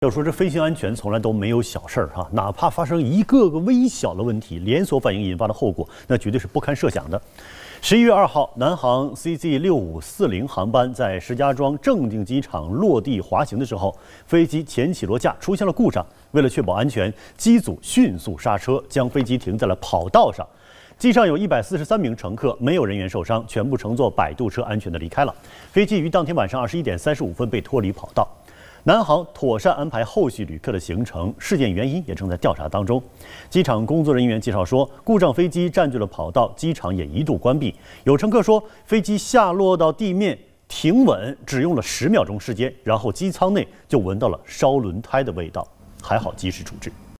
要说这飞行安全从来都没有小事儿哈，哪怕发生一个个微小的问题，连锁反应引发的后果，那绝对是不堪设想的。十一月二号，南航 CZ 六五四零航班在石家庄正定机场落地滑行的时候，飞机前起落架出现了故障，为了确保安全，机组迅速刹车，将飞机停在了跑道上。机上有一百四十三名乘客，没有人员受伤，全部乘坐摆渡车安全的离开了。飞机于当天晚上二十一点三十五分被脱离跑道。南航妥善安排后续旅客的行程，事件原因也正在调查当中。机场工作人员介绍说，故障飞机占据了跑道，机场也一度关闭。有乘客说，飞机下落到地面停稳只用了十秒钟时间，然后机舱内就闻到了烧轮胎的味道，还好及时处置。